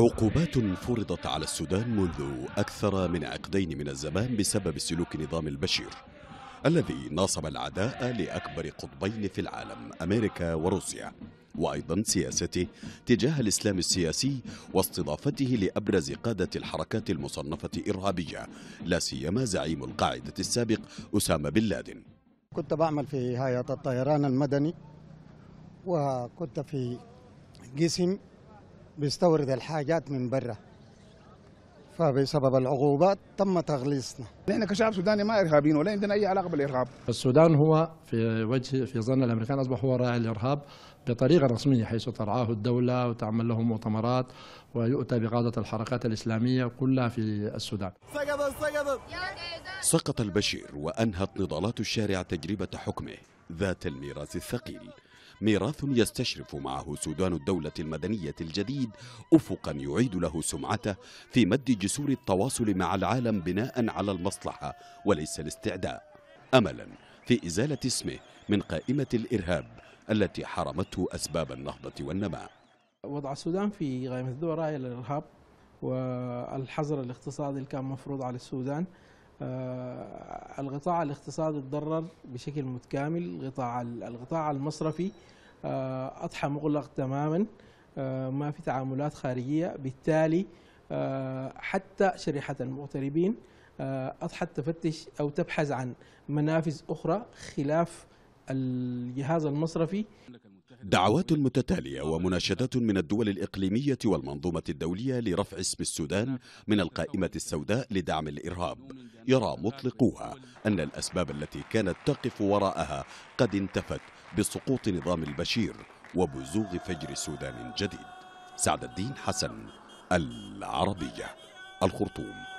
عقوبات فرضت على السودان منذ أكثر من عقدين من الزمان بسبب سلوك نظام البشير الذي ناصب العداء لأكبر قطبين في العالم أمريكا وروسيا وأيضا سياسته تجاه الإسلام السياسي واستضافته لأبرز قادة الحركات المصنفة إرهابية لا سيما زعيم القاعدة السابق أسامة بن لادن كنت بعمل في هيئة الطيران المدني وكنت في قسم بيستورد الحاجات من برا فبسبب العقوبات تم تغليصنا نحن كشعب سوداني ما ارهابيين ولا عندنا اي علاقه بالارهاب السودان هو في وجه في ظن الامريكان اصبح هو راعي الارهاب بطريقه رسميه حيث ترعاه الدوله وتعمل له مؤتمرات ويؤتى بقاده الحركات الاسلاميه كلها في السودان سقطت سقطت سقط البشير وانهت نضالات الشارع تجربه حكمه ذات الميراث الثقيل ميراث يستشرف معه سودان الدولة المدنية الجديد أفقا يعيد له سمعته في مد جسور التواصل مع العالم بناء على المصلحة وليس الاستعداء أملا في إزالة اسمه من قائمة الإرهاب التي حرمته أسباب النهضة والنماء وضع السودان في قائمة الدول راعية للإرهاب والحظر الاقتصادي اللي كان مفروض على السودان آه، القطاع الاقتصادي تضرر بشكل متكامل القطاع القطاع المصرفي آه، اضحى مغلق تماما آه، ما في تعاملات خارجيه بالتالي آه، حتى شريحه المغتربين اضحت تفتش او تبحث عن منافذ اخرى خلاف الجهاز المصرفي دعوات متتالية ومناشدات من الدول الإقليمية والمنظومة الدولية لرفع اسم السودان من القائمة السوداء لدعم الإرهاب يرى مطلقوها أن الأسباب التي كانت تقف وراءها قد انتفت بسقوط نظام البشير وبزوغ فجر سودان جديد سعد الدين حسن العربية الخرطوم